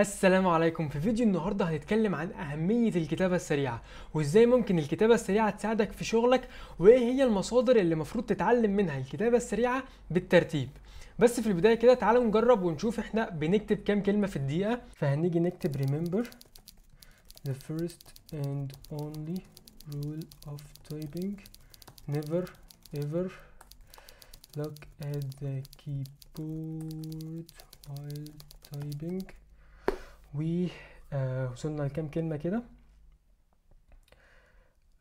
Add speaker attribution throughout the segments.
Speaker 1: السلام عليكم في فيديو النهارده هنتكلم عن اهميه الكتابه السريعه وازاي ممكن الكتابه السريعه تساعدك في شغلك وايه هي المصادر اللي المفروض تتعلم منها الكتابه السريعه بالترتيب بس في البدايه كده تعالوا نجرب ونشوف احنا بنكتب كام كلمه في الدقيقه فهنيجي نكتب remember the first and only rule of typing never ever look at the keyboard while typing ووصلنا آه، لكام كلمة كده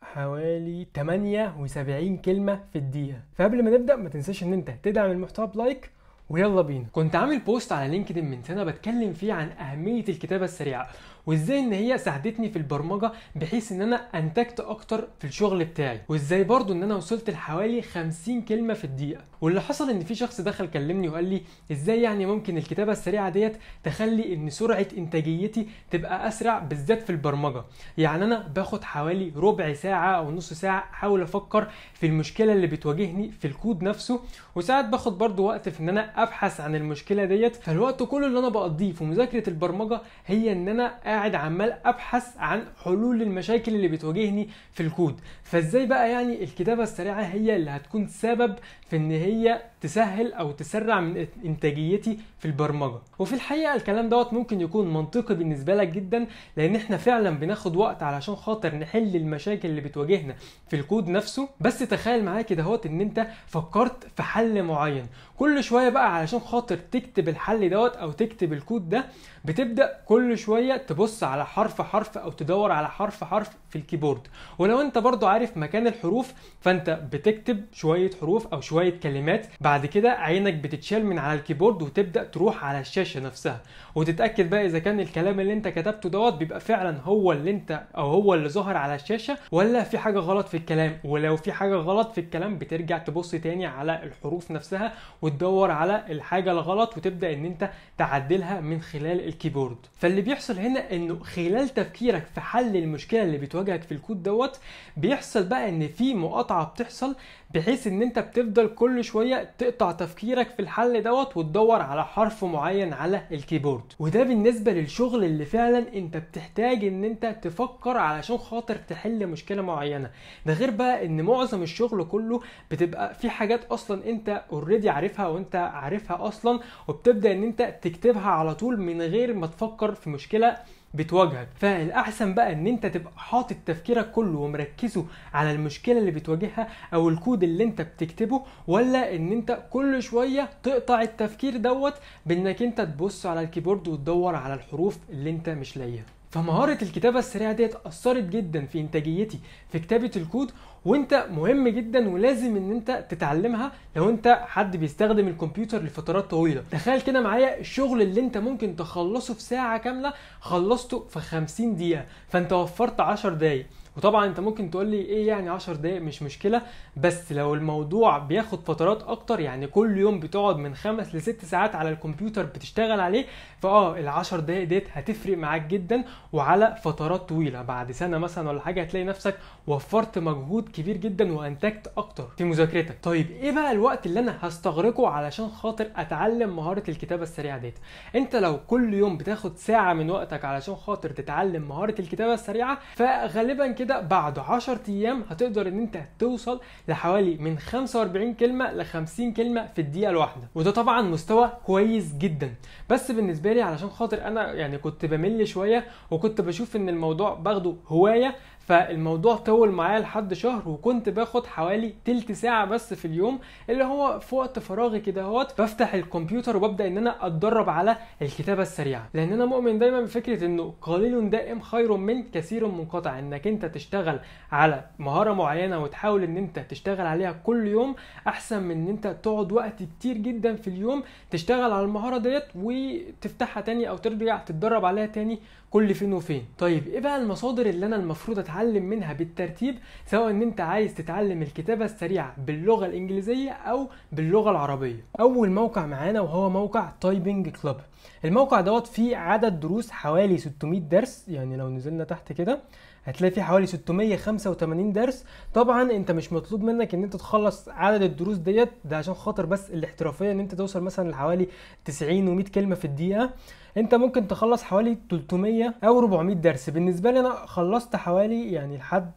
Speaker 1: حوالي 78 كلمة في الدقيقة فقبل ما نبدأ ما تنساش ان انت تدعم المحتوى بلايك ويلا بينا كنت عامل بوست على لينكدين من سنه بتكلم فيه عن اهميه الكتابه السريعه وازاي ان هي ساعدتني في البرمجه بحيث ان انا انتجت اكتر في الشغل بتاعي وازاي برضو ان انا وصلت لحوالي 50 كلمه في الدقيقه واللي حصل ان في شخص دخل كلمني وقال لي ازاي يعني ممكن الكتابه السريعه ديت تخلي ان سرعه انتاجيتي تبقى اسرع بالذات في البرمجه يعني انا باخد حوالي ربع ساعه او نص ساعه احاول افكر في المشكله اللي بتواجهني في الكود نفسه وساعات باخد برضو وقت في ان انا ابحث عن المشكله ديت فالوقت كله اللي انا بقضيه في مذاكره البرمجه هي ان انا قاعد عمال ابحث عن حلول للمشاكل اللي بتواجهني في الكود فازاي بقى يعني الكتابه السريعه هي اللي هتكون سبب في ان هي تسهل او تسرع من انتاجيتي في البرمجه وفي الحقيقه الكلام دوت ممكن يكون منطقي بالنسبه لك جدا لان احنا فعلا بناخد وقت علشان خاطر نحل المشاكل اللي بتواجهنا في الكود نفسه بس تخيل معايا كده هوت ان انت فكرت في حل معين كل شويه بقى علشان خاطر تكتب الحل دوت او تكتب الكود ده بتبدا كل شويه تبص تبص على حرف حرف او تدور على حرف حرف في الكيبورد ولو انت برضو عارف مكان الحروف فانت بتكتب شويه حروف او شويه كلمات بعد كده عينك بتتشال من على الكيبورد وتبدا تروح على الشاشه نفسها وتتاكد بقى اذا كان الكلام اللي انت كتبته دوت بيبقى فعلا هو اللي انت او هو اللي ظهر على الشاشه ولا في حاجه غلط في الكلام ولو في حاجه غلط في الكلام بترجع تبص تاني على الحروف نفسها وتدور على الحاجه الغلط وتبدا ان انت تعدلها من خلال الكيبورد فاللي بيحصل هنا انه خلال تفكيرك في حل المشكله اللي بتواجهك في الكود دوت بيحصل بقى ان في مقاطعه بتحصل بحيث ان انت بتفضل كل شويه تقطع تفكيرك في الحل دوت وتدور على حرف معين على الكيبورد وده بالنسبه للشغل اللي فعلا انت بتحتاج ان انت تفكر علشان خاطر تحل مشكله معينه ده غير بقى ان معظم الشغل كله بتبقى في حاجات اصلا انت اوريدي عارفها وانت عارفها اصلا وبتبدا ان انت تكتبها على طول من غير ما تفكر في مشكله بتواجهك فالاحسن بقى ان انت تبقى حاطط تفكيرك كله ومركزه على المشكله اللي بتواجهها او الكود اللي انت بتكتبه ولا ان انت كل شويه تقطع التفكير دوت بانك انت تبص على الكيبورد وتدور على الحروف اللي انت مش لاقيها فمهارة الكتابة السريعة ديت أثرت جدا في إنتاجيتي في كتابة الكود وانت مهم جدا ولازم ان انت تتعلمها لو انت حد بيستخدم الكمبيوتر لفترات طويله تخيل كده معايا الشغل اللي انت ممكن تخلصه في ساعه كامله خلصته في 50 دقيقه فانت وفرت 10 دقايق وطبعا انت ممكن تقول لي ايه يعني 10 دقايق مش مشكله بس لو الموضوع بياخد فترات اكتر يعني كل يوم بتقعد من خمس لست ساعات على الكمبيوتر بتشتغل عليه فاه ال 10 دقايق ديت هتفرق معاك جدا وعلى فترات طويله بعد سنه مثلا ولا حاجه هتلاقي نفسك وفرت مجهود كبير جدا وانتجت اكتر في مذاكرتك طيب ايه بقى الوقت اللي انا هستغرقه علشان خاطر اتعلم مهاره الكتابه السريعه ديت انت لو كل يوم بتاخد ساعه من وقتك علشان خاطر تتعلم مهاره الكتابه السريعه فغالبا كده بعد 10 ايام هتقدر ان انت توصل لحوالي من 45 كلمه ل 50 كلمه في الدقيقه الواحده وده طبعا مستوى كويس جدا بس بالنسبه لي علشان خاطر انا يعني كنت بمل شويه وكنت بشوف ان الموضوع باخده هوايه فالموضوع طول معايا لحد شهر وكنت باخد حوالي تلت ساعه بس في اليوم اللي هو في وقت فراغي كده اهوت بفتح الكمبيوتر وببدا ان انا اتدرب على الكتابه السريعه لان انا مؤمن دايما بفكره انه قليل دائم خير من كثير منقطع انك انت تشتغل على مهاره معينه وتحاول ان انت تشتغل عليها كل يوم احسن من ان انت تقعد وقت كتير جدا في اليوم تشتغل على المهاره ديت وتفتحها تاني او ترجع تتدرب عليها تاني كل فين وفين طيب ايه بقى المصادر اللي انا المفروض اتعلم منها بالترتيب سواء ان انت عايز تتعلم الكتابه السريعه باللغه الانجليزيه او باللغه العربيه اول موقع معانا وهو موقع تايبنج كلاب الموقع دوت فيه عدد دروس حوالي 600 درس يعني لو نزلنا تحت كده هتلاقي فيه حوالي 685 درس طبعا انت مش مطلوب منك ان انت تخلص عدد الدروس ديت ده عشان خاطر بس الاحترافيه ان انت توصل مثلا لحوالي 90 و100 كلمه في الدقيقه انت ممكن تخلص حوالي 300 او 400 درس بالنسبه لي انا خلصت حوالي يعني لحد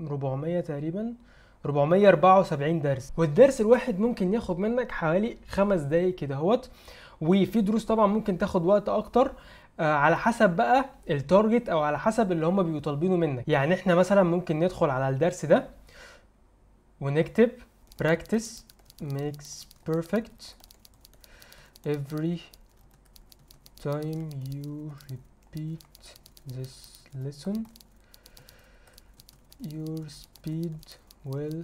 Speaker 1: 400 تقريبا 474 درس والدرس الواحد ممكن ياخد منك حوالي خمس دقايق كده اهوت وفي دروس طبعا ممكن تاخد وقت اكتر آه، على حسب بقى التارجت او على حسب اللي هم بيبقوا طالبينه منك يعني احنا مثلا ممكن ندخل على الدرس ده ونكتب practice makes perfect every time you repeat this lesson your speed will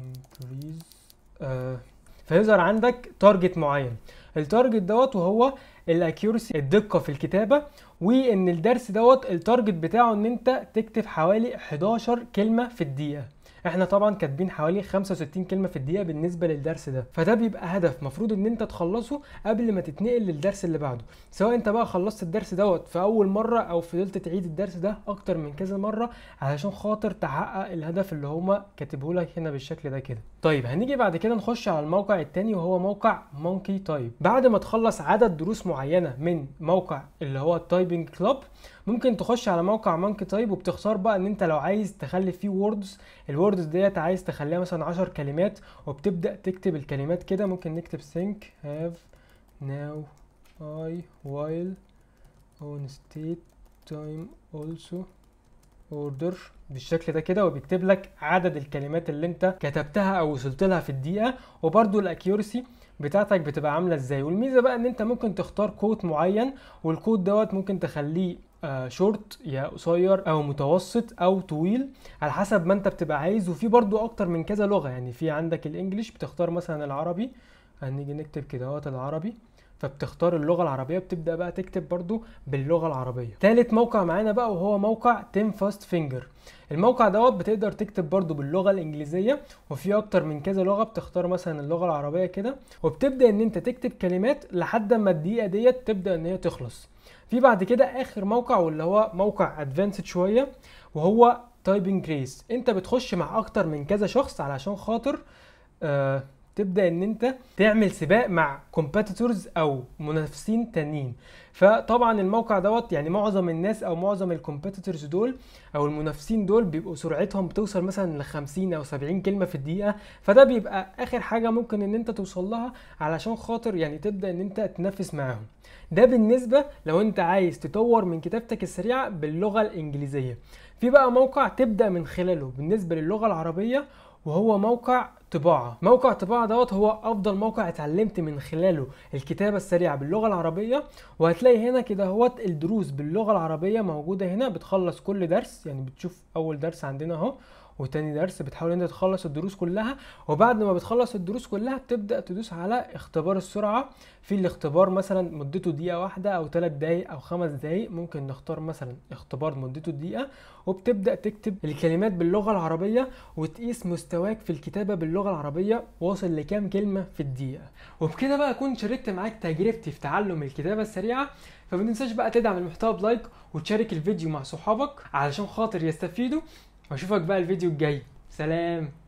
Speaker 1: increase uh, فيظهر عندك تارجت معين التارجت دوت وهو الاكيورسي الدقه في الكتابه وان الدرس دوت التارجت بتاعه ان انت تكتب حوالي 11 كلمه في الدقيقه احنا طبعا كاتبين حوالي 65 كلمه في الدقيقه بالنسبه للدرس ده فده بيبقى هدف مفروض ان انت تخلصه قبل ما تتنقل للدرس اللي بعده سواء انت بقى خلصت الدرس دوت في اول مره او فضلت تعيد الدرس ده اكتر من كذا مره علشان خاطر تحقق الهدف اللي هما كاتبه لك هنا بالشكل ده كده طيب هنيجي بعد كده نخش على الموقع الثاني وهو موقع مونكي تايب بعد ما تخلص عدد دروس معينه من موقع اللي هو التايبنج كلاب ممكن تخش على موقع مونكي تايب وبتختار بقى ان انت لو عايز تخلي فيه ووردز الورد الوردز ديت عايز تخليها مثلا عشر كلمات وبتبدا تكتب الكلمات كده ممكن نكتب think have now I while on state time also اوردر بالشكل ده كده وبيكتب لك عدد الكلمات اللي انت كتبتها او وصلت لها في الدقيقه وبرده الاكيورسي بتاعتك بتبقى عامله ازاي والميزه بقى ان انت ممكن تختار كود معين والكود دوت ممكن تخليه آه، شورت يا قصير او متوسط او طويل على حسب ما انت بتبقى عايز وفي برضو اكتر من كذا لغه يعني في عندك الانجليش بتختار مثلا العربي هنيجي نكتب كده اهوت العربي فبتختار اللغه العربيه بتبدا بقى تكتب برضو باللغه العربيه ثالث موقع معانا بقى وهو موقع تيم فاست فينجر الموقع دوت بتقدر تكتب برضو باللغه الانجليزيه وفي اكتر من كذا لغه بتختار مثلا اللغه العربيه كده وبتبدا ان انت تكتب كلمات لحد ما الدقيقه ديت تبدا ان هي تخلص في بعد كده اخر موقع واللي هو موقع ادفانسد شويه وهو تايبنج ريس انت بتخش مع اكتر من كذا شخص علشان خاطر آه تبدا ان انت تعمل سباق مع كومبيتيتورز او منافسين تانيين فطبعا الموقع دوت يعني معظم الناس او معظم الكومبيتيتورز دول او المنافسين دول بيبقوا سرعتهم بتوصل مثلا ل 50 او 70 كلمه في الدقيقه فده بيبقى اخر حاجه ممكن ان انت توصل لها علشان خاطر يعني تبدا ان انت تنافس معاهم ده بالنسبه لو انت عايز تطور من كتابتك السريعه باللغه الانجليزيه في بقى موقع تبدا من خلاله بالنسبه للغه العربيه وهو موقع طباعة موقع طباعة دوت هو أفضل موقع اتعلمت من خلاله الكتابة السريعة باللغة العربية وهتلاقي هنا كده هوت الدروس باللغة العربية موجودة هنا بتخلص كل درس يعني بتشوف أول درس عندنا أهو وتاني درس بتحاول انت تخلص الدروس كلها وبعد ما بتخلص الدروس كلها بتبدا تدوس على اختبار السرعه في الاختبار مثلا مدته دقيقه واحده او ثلاث دقائق او خمس دقائق ممكن نختار مثلا اختبار مدته دقيقه وبتبدا تكتب الكلمات باللغه العربيه وتقيس مستواك في الكتابه باللغه العربيه واصل لكام كلمه في الدقيقه وبكده بقى اكون شاركت معاك تجربتي في تعلم الكتابه السريعه فما تنساش بقى تدعم المحتوى بلايك وتشارك الفيديو مع صحابك علشان خاطر يستفيدوا واشوفك بقى الفيديو الجاي سلام